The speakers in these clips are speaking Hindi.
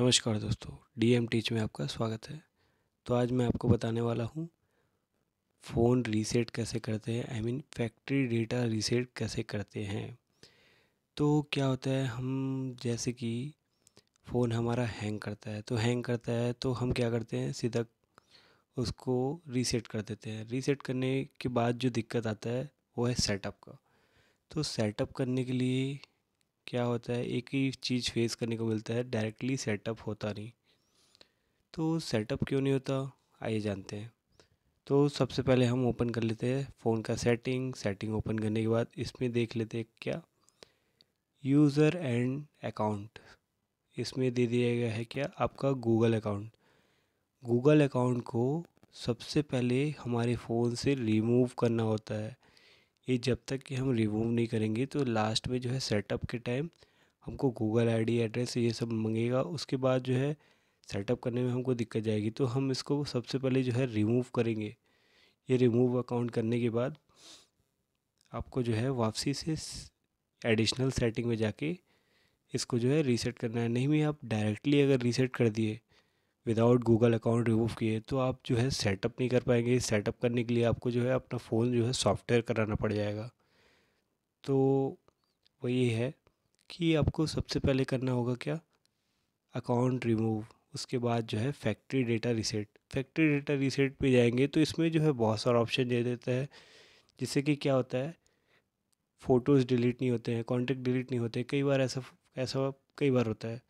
नमस्कार दोस्तों डी एम टीच में आपका स्वागत है तो आज मैं आपको बताने वाला हूँ फ़ोन रीसेट कैसे करते हैं I mean factory data reset कैसे करते हैं तो क्या होता है हम जैसे कि फ़ोन हमारा हैंग करता है तो हैंग करता है तो हम क्या करते हैं सीधा उसको रीसेट कर देते हैं रीसेट करने के बाद जो दिक्कत आता है वो है सेटअप का तो सेटअप करने के लिए क्या होता है एक ही चीज़ फेस करने को मिलता है डायरेक्टली सेटअप होता नहीं तो सेटअप क्यों नहीं होता आइए जानते हैं तो सबसे पहले हम ओपन कर लेते हैं फ़ोन का सेटिंग सेटिंग ओपन करने के बाद इसमें देख लेते हैं क्या यूज़र एंड अकाउंट इसमें दे दिया गया है क्या आपका गूगल अकाउंट गूगल अकाउंट को सबसे पहले हमारे फ़ोन से रिमूव करना होता है ये जब तक कि हम रिमूव नहीं करेंगे तो लास्ट में जो है सेटअप के टाइम हमको गूगल आईडी एड्रेस ये सब मंगेगा उसके बाद जो है सेटअप करने में हमको दिक्कत जाएगी तो हम इसको सबसे पहले जो है रिमूव करेंगे ये रिमूव अकाउंट करने के बाद आपको जो है वापसी से एडिशनल सेटिंग में जाके इसको जो है रीसेट करना है नहीं भी आप डायरेक्टली अगर रीसेट कर दिए विदाउट गूगल अकाउंट रिमूव किए तो आप जो है सेटअप नहीं कर पाएंगे सेटअप करने के लिए आपको जो है अपना फ़ोन जो है सॉफ्टवेयर कराना पड़ जाएगा तो वही है कि आपको सबसे पहले करना होगा क्या अकाउंट रिमूव उसके बाद जो है factory data reset factory data reset पे जाएंगे तो इसमें जो है बहुत सारा ऑप्शन दे देता है जिससे कि क्या होता है फ़ोटोज़ डिलीट नहीं होते हैं कॉन्टेक्ट डिलीट नहीं होते कई बार ऐसा ऐसा कई बार होता है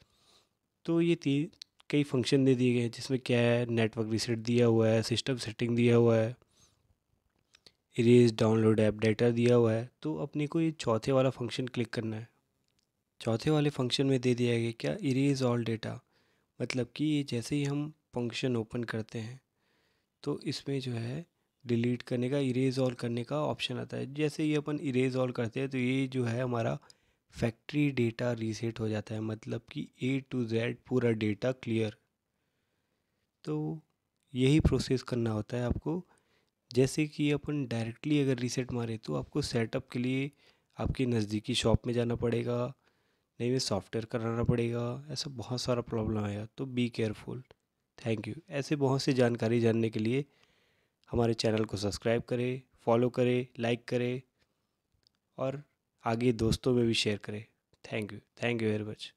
तो ये तीन कई फंक्शन दे दिए गए हैं जिसमें क्या है नेटवर्क रिसेट दिया हुआ है सिस्टम सेटिंग दिया हुआ है इरेज डाउनलोड ऐप डेटा दिया हुआ है तो अपने को ये चौथे वाला फंक्शन क्लिक करना है चौथे वाले फंक्शन में दे दिया गया क्या इरेज ऑल डेटा मतलब कि ये जैसे ही हम फंक्शन ओपन करते हैं तो इसमें जो है डिलीट करने का इरेज ऑल करने का ऑप्शन आता है जैसे ही अपन इरेज ऑल करते हैं तो ये जो है हमारा फैक्ट्री डेटा रीसेट हो जाता है मतलब कि ए टू जेड पूरा डेटा क्लियर तो यही प्रोसेस करना होता है आपको जैसे कि अपन डायरेक्टली अगर रीसेट मारे तो आपको सेटअप के लिए आपके नज़दीकी शॉप में जाना पड़ेगा नहीं में तो सॉफ्टवेयर कराना पड़ेगा ऐसा बहुत सारा प्रॉब्लम आएगा तो बी केयरफुल थैंक यू ऐसे बहुत सी जानकारी जानने के लिए हमारे चैनल को सब्सक्राइब करें फॉलो करें लाइक करें और आगे दोस्तों में भी शेयर करें thank you thank you very much